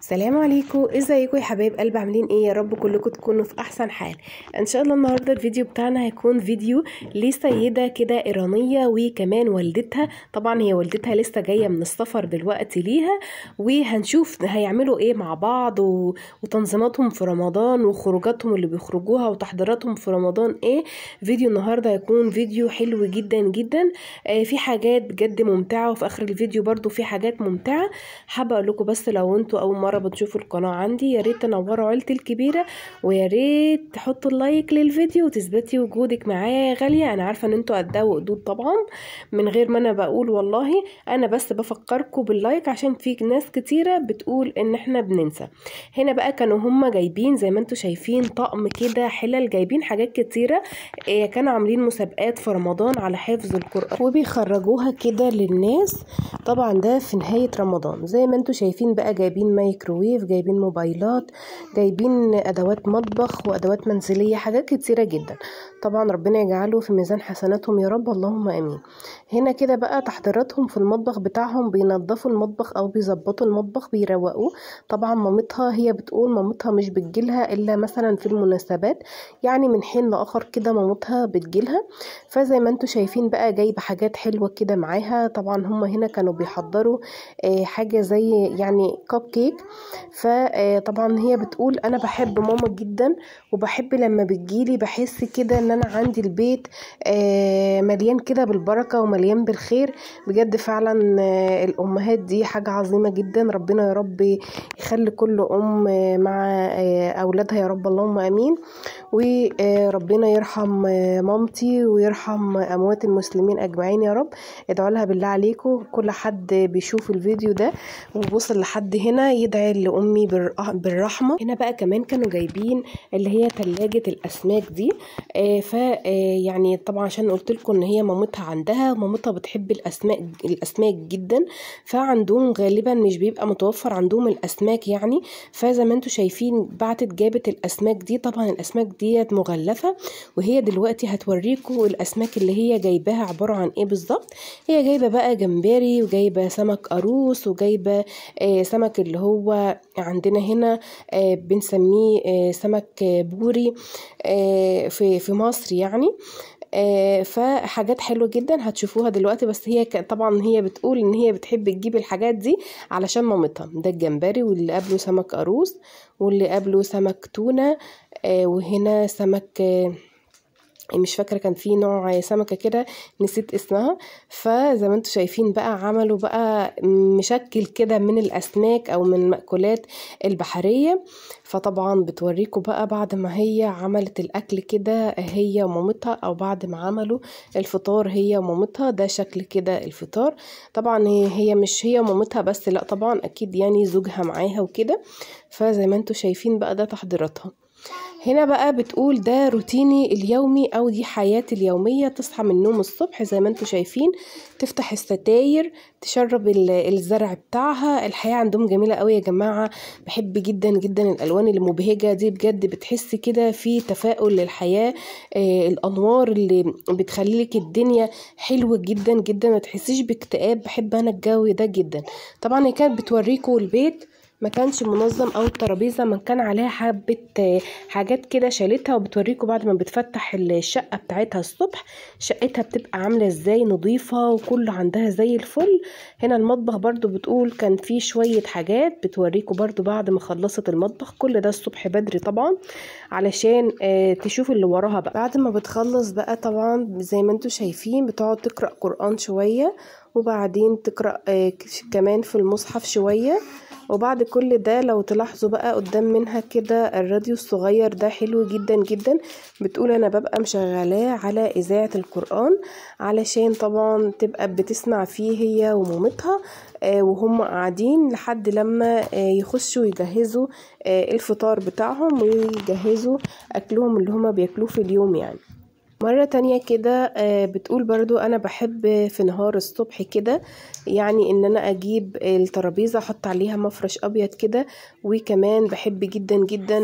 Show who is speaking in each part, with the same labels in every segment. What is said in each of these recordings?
Speaker 1: السلام عليكم ازيكم يا حبايب قلب عاملين ايه يا رب كلكم تكونوا في احسن حال ان شاء الله النهارده الفيديو بتاعنا هيكون فيديو لسيده كده ايرانيه وكمان والدتها طبعا هي والدتها لسه جايه من السفر دلوقتي ليها وهنشوف هيعملوا ايه مع بعض و... وتنظيماتهم في رمضان وخروجاتهم اللي بيخرجوها وتحضيراتهم في رمضان ايه فيديو النهارده هيكون فيديو حلو جدا جدا آه في حاجات بجد ممتعه وفي اخر الفيديو برده في حاجات ممتعه حابه اقول لكم بس لو انتوا اول مرة بتشوفوا القناة عندي يا ريت تنوروا عيلتي الكبيرة ويا ريت تحطوا اللايك للفيديو وتثبتي وجودك معايا يا غالية أنا عارفة إن انتوا قدها إيه وقدود طبعا من غير ما أنا بقول والله أنا بس بفكركم باللايك عشان في ناس كتيرة بتقول إن احنا بننسى هنا بقى كانوا هما جايبين زي ما انتوا شايفين طقم كده حلل جايبين حاجات كتيرة إيه، كانوا عاملين مسابقات في رمضان على حفظ القرآن وبيخرجوها كده للناس طبعا ده في نهاية رمضان زي ما انتوا شايفين بقى جايبين مايك ميكروويف جايبين موبايلات جايبين ادوات مطبخ وادوات منزليه حاجات كتيره جدا طبعا ربنا يجعله في ميزان حسناتهم يا رب اللهم امين هنا كده بقى تحضيراتهم في المطبخ بتاعهم بينظفوا المطبخ او بيظبطوا المطبخ بيروقوه طبعا مامتها هي بتقول مامتها مش بتجيلها الا مثلا في المناسبات يعني من حين لاخر كده مامتها بتجيلها فزي ما انتم شايفين بقى جايبه حاجات حلوه كده معاها طبعا هم هنا كانوا بيحضروا آه، حاجه زي يعني كب كيك فطبعا آه، هي بتقول انا بحب ماما جدا وبحب لما بتجيلي بحس كده ان انا عندي البيت آه، مليان كده بالبركه ومليان بالخير بجد فعلا آه، الامهات دي حاجه عظيمه جدا ربنا يا رب يخلي كل ام مع اولادها يا رب اللهم امين وربنا يرحم مامتي ويرحم اموات المسلمين اجمعين يا رب ادعوا لها بالله عليكم كل حد بيشوف الفيديو ده ووصل لحد هنا يدعي فاعل لأمي بالرحمة هنا بقى كمان كانوا جايبين اللي هي تلاجة الأسماك دي آه، ف آه، يعني طبعا عشان قلت لكم إن هي مامتها عندها مامتها بتحب الأسماك الأسماك جدا فعندهم غالبا مش بيبقى متوفر عندهم الأسماك يعني فزي ما انتم شايفين بعتت جابت الأسماك دي طبعا الأسماك ديت مغلفة وهي دلوقتي هتوريكم الأسماك اللي هي جايباها عبارة عن إيه بالظبط هي جايبة بقى جمبري وجايبة سمك قاروص وجايبة آه، سمك اللي هو هو عندنا هنا آه، بنسميه آه، سمك بوري آه، في في مصر يعني فحاجات حلوه جدا هتشوفوها دلوقتي بس هي طبعا هي بتقول ان هي بتحب تجيب الحاجات دي علشان مامتها ده الجمبري واللي قبله سمك قاروص واللي قبله سمك تونه وهنا سمك يعني مش فاكره كان في نوع سمكه كده نسيت اسمها فزي ما انتم شايفين بقى عملوا بقى مشكل كده من الاسماك او من المأكولات البحريه فطبعا بتوريكم بقى بعد ما هي عملت الاكل كده هي ومامتها او بعد ما عملوا الفطار هي ومامتها ده شكل كده الفطار طبعا هي مش هي ومامتها بس لا طبعا اكيد يعني زوجها معاها وكده فزي ما انتم شايفين بقى ده تحضيراتها هنا بقى بتقول ده روتيني اليومي او دي حياتي اليوميه تصحى من النوم الصبح زي ما انتم شايفين تفتح الستاير تشرب الزرع بتاعها الحياه عندهم جميله قوي يا جماعه بحب جدا جدا الالوان المبهجه دي بجد بتحس كده في تفاؤل للحياه آه الانوار اللي بتخليك الدنيا حلوه جدا جدا ما تحسيش باكتئاب بحب انا الجو ده جدا طبعا هي كانت بتوريكم البيت ما كانش منظم او الترابيزه ما كان عليها حبه آه، حاجات كده شالتها وبتوريكم بعد ما بتفتح الشقه بتاعتها الصبح شقتها بتبقى عامله ازاي نظيفه وكله عندها زي الفل هنا المطبخ برده بتقول كان فيه شويه حاجات بتوريكم برده بعد ما خلصت المطبخ كل ده الصبح بدري طبعا علشان آه، تشوف اللي وراها بقى بعد ما بتخلص بقى طبعا زي ما انتم شايفين بتقعد تقرا قران شويه وبعدين تقرا آه، كمان في المصحف شويه وبعد كل ده لو تلاحظوا بقى قدام منها كده الراديو الصغير ده حلو جدا جدا بتقول انا ببقى مشغلاه على اذاعه القران علشان طبعا تبقى بتسمع فيه هي ومامتها آه، وهم قاعدين لحد لما آه، يخشوا يجهزوا آه، الفطار بتاعهم ويجهزوا اكلهم اللي هما بياكلوه في اليوم يعني مرة تانية كده آه، بتقول برضو أنا بحب في نهار الصبح كده يعني إن أنا أجيب الترابيزة أحط عليها مفرش أبيض كده وكمان بحب جدا جدا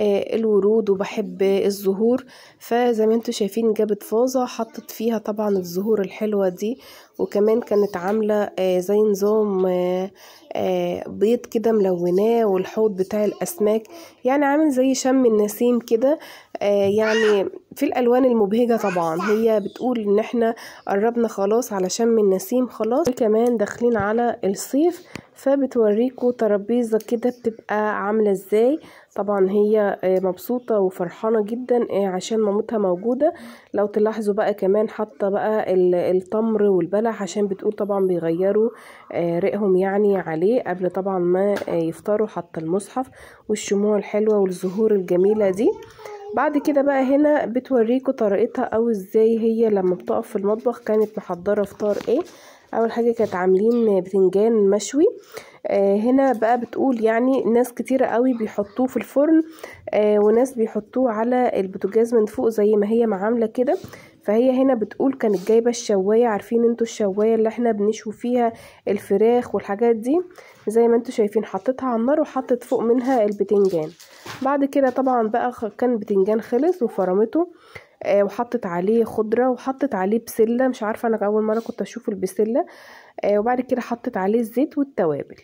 Speaker 1: الورود وبحب الزهور فزي ما انتوا شايفين جابت فازة حطت فيها طبعا الزهور الحلوة دي وكمان كانت عاملة آه، زي نظام آه، آه، بيض كده ملوناه والحوض بتاع الأسماك يعني عامل زي شم النسيم كده يعني في الألوان المبهجة طبعا هي بتقول إن احنا قربنا خلاص على شم النسيم خلاص وكمان داخلين على الصيف فبتوريكوا ترابيزة كده بتبقى عاملة ازاي طبعا هي آه، مبسوطة وفرحانة جدا آه، عشان مامتها موجودة لو تلاحظوا بقى كمان حاطة بقى التمر والبلح عشان بتقول طبعا بيغيروا آه، ريقهم يعني عليه قبل طبعا ما يفطروا حتى المصحف والشموع الحلوة والزهور الجميلة دي بعد كده بقى هنا بتوريكوا طريقتها او ازاي هي لما بتقف في المطبخ كانت محضرة فطار ايه اول حاجة كانت عاملين بتنجان مشوي آه، هنا بقى بتقول يعني ناس كتيرة قوي بيحطوه في الفرن آه، وناس بيحطوه على البوتجاز من فوق زي ما هي معاملة كده فهي هنا بتقول كانت جايبة الشواية عارفين انتوا الشواية اللي احنا بنشوي فيها الفراخ والحاجات دي زي ما انتوا شايفين حطتها على النار وحطت فوق منها البتنجان بعد كده طبعا بقى كان بتنجان خلص وفرمته آه، وحطت عليه خضرة وحطت عليه بسلة مش عارفة انا اول مرة كنت اشوف البسلة وبعد كده حطت عليه الزيت والتوابل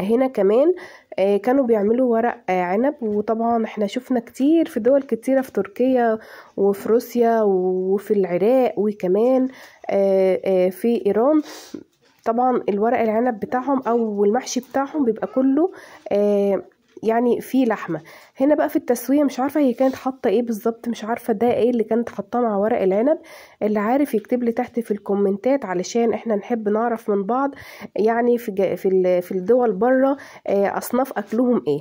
Speaker 1: هنا كمان آه، كانوا بيعملوا ورق آه، عنب وطبعا احنا شفنا كتير في دول كتيرة في تركيا وفي روسيا وفي العراق وكمان آه، في ايران طبعا الورق العنب بتاعهم او المحشي بتاعهم بيبقى كله يعني في لحمه هنا بقى في التسويه مش عارفه هي كانت حاطه ايه بالظبط مش عارفه ده ايه اللي كانت حاطاه مع ورق العنب اللي عارف يكتب لي تحت في الكومنتات علشان احنا نحب نعرف من بعض يعني في في في الدول بره آه، اصناف اكلهم ايه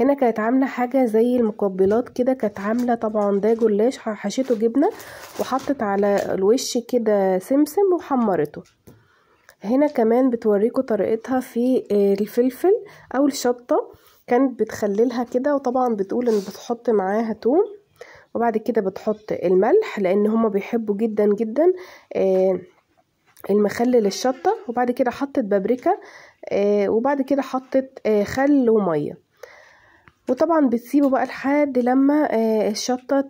Speaker 1: هنا كانت عامله حاجه زي المقبلات كده كانت عامله طبعا ده جلاش حشيته جبنه وحطت على الوش كده سمسم وحمرته هنا كمان بتوريكم طريقتها في آه، الفلفل او الشطه كانت بتخللها كده وطبعا بتقول ان بتحط معاها توم وبعد كده بتحط الملح لان هما بيحبوا جدا جدا آه، المخلل الشطة وبعد كده حطت بابريكا آه، وبعد كده حطت آه، خل ومية وطبعا بتسيبه بقى لحد لما الشطة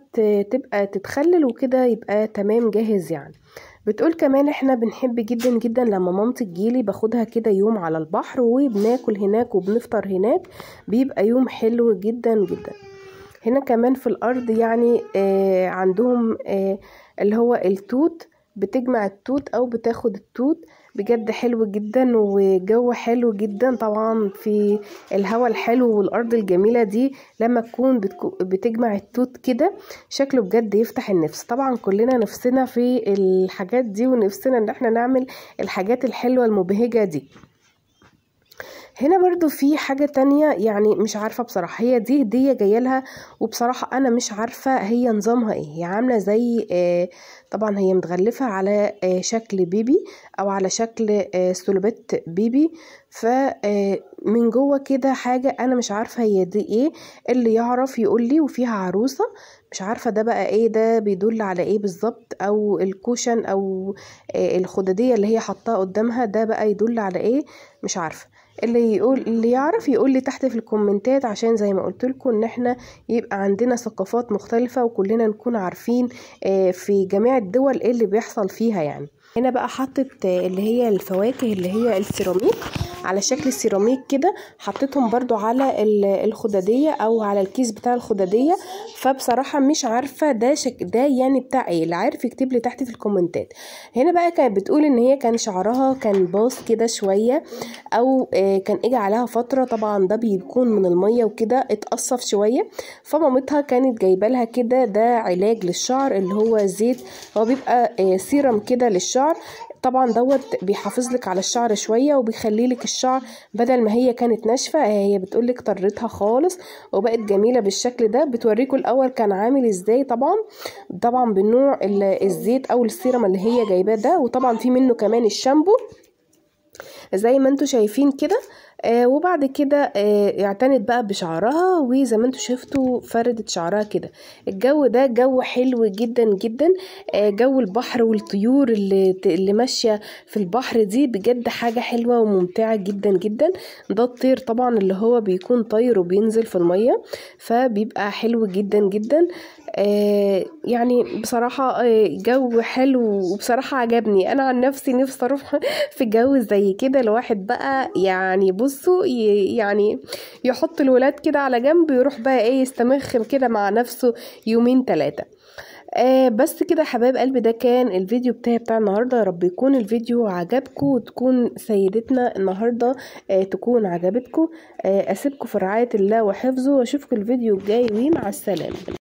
Speaker 1: تبقى تتخلل وكده يبقى تمام جاهز يعني بتقول كمان احنا بنحب جدا جدا لما مامتي تجيلي باخدها كده يوم على البحر وبناكل هناك وبنفطر هناك بيبقى يوم حلو جدا جدا هنا كمان في الارض يعني آه عندهم آه اللي هو التوت بتجمع التوت او بتاخد التوت بجد حلو جدا وجو حلو جدا طبعا في الهواء الحلو والارض الجميله دي لما تكون بتجمع التوت كده شكله بجد يفتح النفس طبعا كلنا نفسنا في الحاجات دي ونفسنا ان احنا نعمل الحاجات الحلوه المبهجه دي هنا برضو في حاجة تانية يعني مش عارفة بصراحة هي دي هدية جايلها وبصراحة أنا مش عارفة هي نظامها إيه هي عاملة زي آه، طبعا هي متغلفة على آه، شكل بيبي أو على شكل آه بيبي فمن آه، جوه كده حاجة أنا مش عارفة هي دي إيه اللي يعرف يقولي وفيها عروسة مش عارفة ده بقى ايه ده بيدل على ايه بالظبط او الكوشن او الخددية اللي هي حطاها قدامها ده بقى يدل على ايه مش عارفة اللي يقول اللي يعرف يقول لي تحت في الكومنتات عشان زي ما قلت لكم ان احنا يبقى عندنا ثقافات مختلفه وكلنا نكون عارفين آه، في جميع الدول ايه اللي بيحصل فيها يعني هنا بقى حطت آه، اللي هي الفواكه اللي هي السيراميك على شكل سيراميك كده حطيتهم برضو على الخددية او على الكيس بتاع الخددية فبصراحه مش عارفه ده شك ده يعني بتاع ايه اللي عارف يكتب لي تحت في الكومنتات هنا بقى كانت بتقول ان هي كان شعرها كان باص كده شويه او آه، كان اجى عليها فتره طبعا ده بيكون من الميه وكده اتقصف شويه فمامتها كانت جايبه لها كده ده علاج للشعر اللي هو زيت هو بيبقى آه، سيرم كده للشعر طبعا دوت بيحافظ لك على الشعر شويه وبيخلي لك الشعر بدل ما هي كانت ناشفه آه، هي بتقول لك طرتها خالص وبقت جميله بالشكل ده بتوريكم الاول كان عامل ازاي طبعا طبعا بالنوع الزيت او السيرم اللي هي جايباه ده وطبعا في منه كمان الشامبو زي ما انتم شايفين كده آه وبعد كده آه اعتنت بقى بشعرها وزي ما انتوا شفتوا فردت شعرها كده الجو ده جو حلو جدا جدا آه جو البحر والطيور اللي, اللي ماشيه في البحر دي بجد حاجه حلوه وممتعه جدا جدا ده الطير طبعا اللي هو بيكون طاير وبينزل في الميه فبيبقى حلو جدا جدا آه، يعني بصراحة آه، جو حلو وبصراحة عجبني أنا عن نفسي نفسي أروح في جو زي كده الواحد بقى يعني بصوا يعني يحط الولاد كده على جنب يروح بقى إيه يستمخم كده مع نفسه يومين تلاتة آه بس كده حبايب قلبي ده كان الفيديو بتاعي بتاع النهارده يا رب يكون الفيديو عجبكم وتكون سيدتنا النهارده آه تكون عجبتكم آه اسيبكم في رعايه الله وحفظه واشوفكم الفيديو الجاي ومع السلامه